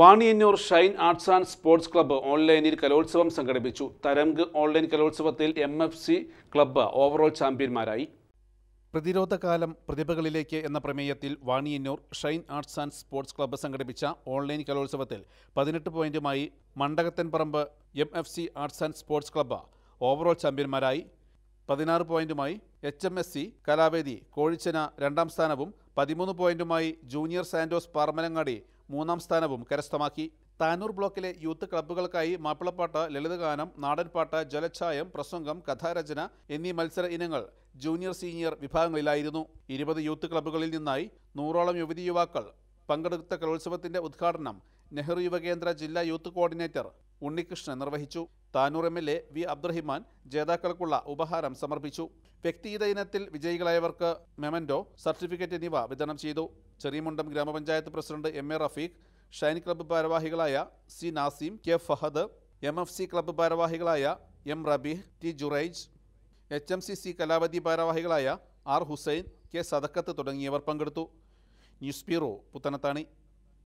Vaniyannur shine arts and sports club ഓൺലൈനിൽ കലോത്സവം സംഘടിപ്പിച്ചു തരംഗ് ഓൺലൈൻ കലോത്സവത്തിൽ M F C club overall ചാമ്പ്യന്മാരായി പ്രതിരോധകാലം പ്രതിഭകളിലേക്ക് എന്ന പ്രമേയത്തിൽ Vaniyannur shine arts and sports club സംഘടിപ്പിച്ച ഓൺലൈൻ കലോത്സവത്തിൽ പതിനെട്ട് പോയിന്റുമായി Mandakathanparamba M F C arts and sports club overall ചാമ്പ്യന്മാരായി പതിനാറ് പോയിന്റുമായി H M S C Kalavedi Kozhichena രണ്ടാം സ്ഥാനവും പതിമൂന്ന് പോയിന്റുമായി ജൂനിയർ സാന്റോസ് പാർമനങ്ങാടി മൂന്നാം സ്ഥാനവും കരസ്ഥമാക്കി താനൂർ ബ്ലോക്കിലെ യൂത്ത് ക്ലബ്ബുകൾക്കായി മാപ്പിളപ്പാട്ട് ലളിതഗാനം നാടൻപാട്ട് ജലഛായം പ്രസംഗം കഥാരചന എന്നീ മത്സര ഇനങ്ങൾ ജൂനിയർ സീനിയർ വിഭാഗങ്ങളിലായിരുന്നു ഇരുപത് യൂത്ത് ക്ലബ്ബുകളിൽ നിന്നായി നൂറോളം യുവതി യുവാക്കൾ പങ്കെടുത്ത കലോത്സവത്തിന്റെ ഉദ്ഘാടനം നെഹ്റു യുവകേന്ദ്ര ജില്ലാ യൂത്ത് കോർഡിനേറ്റർ ഉണ്ണികൃഷ്ണൻ നിർവഹിച്ചു Tanur M L A V Abdurahiman ജേതാക്കൾക്കുള്ള ഉപഹാരം സമർപ്പിച്ചു വ്യക്തിഗത ഇനത്തിൽ വിജയികളായവർക്ക് മെമൻഡോ സർട്ടിഫിക്കറ്റ് എന്നിവ വിതരണം ചെയ്തു Cheriyamundam grama panchayat president M A Rafeeq shine club ഭാരവാഹികളായ C Nasim K Fahad M F C club ഭാരവാഹികളായ M Rabeeh T Juraij H M C C Kalavathi ഭാരവാഹികളായ ആർ ഹുസൈൻ കെ സദക്കത്ത് തുടങ്ങിയവർ പങ്കെടുത്തു ന്യൂസ് ബ്യൂറോ പുത്തനത്താണി